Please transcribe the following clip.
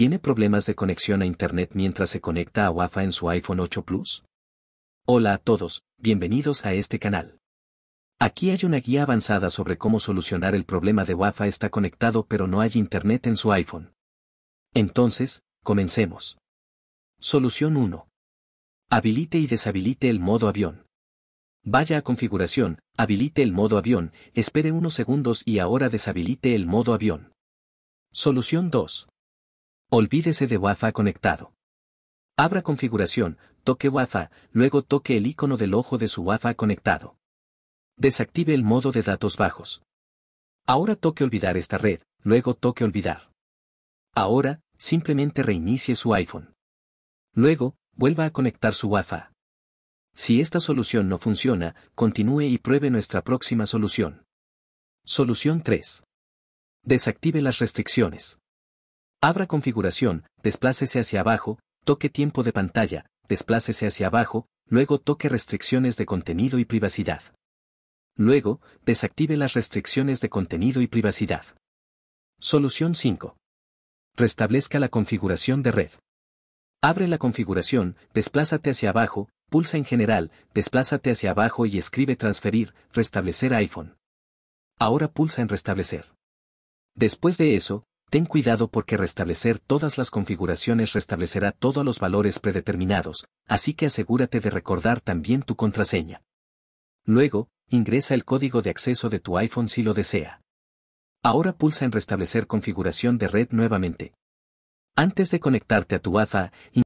¿Tiene problemas de conexión a Internet mientras se conecta a WAFA en su iPhone 8 Plus? Hola a todos, bienvenidos a este canal. Aquí hay una guía avanzada sobre cómo solucionar el problema de WAFA está conectado pero no hay Internet en su iPhone. Entonces, comencemos. Solución 1. Habilite y deshabilite el modo avión. Vaya a configuración, habilite el modo avión, espere unos segundos y ahora deshabilite el modo avión. Solución 2. Olvídese de wafa conectado. Abra configuración, toque wafa, luego toque el icono del ojo de su WAFA conectado. Desactive el modo de datos bajos. Ahora toque olvidar esta red, luego toque olvidar. Ahora, simplemente reinicie su iPhone. Luego, vuelva a conectar su WAFA. Si esta solución no funciona, continúe y pruebe nuestra próxima solución. Solución 3. Desactive las restricciones. Abra configuración, desplácese hacia abajo, toque tiempo de pantalla, desplácese hacia abajo, luego toque restricciones de contenido y privacidad. Luego, desactive las restricciones de contenido y privacidad. Solución 5. Restablezca la configuración de red. Abre la configuración, desplázate hacia abajo, pulsa en general, desplázate hacia abajo y escribe transferir, restablecer iPhone. Ahora pulsa en restablecer. Después de eso, ten cuidado porque restablecer todas las configuraciones restablecerá todos los valores predeterminados, así que asegúrate de recordar también tu contraseña. Luego, ingresa el código de acceso de tu iPhone si lo desea. Ahora pulsa en Restablecer configuración de red nuevamente. Antes de conectarte a tu wi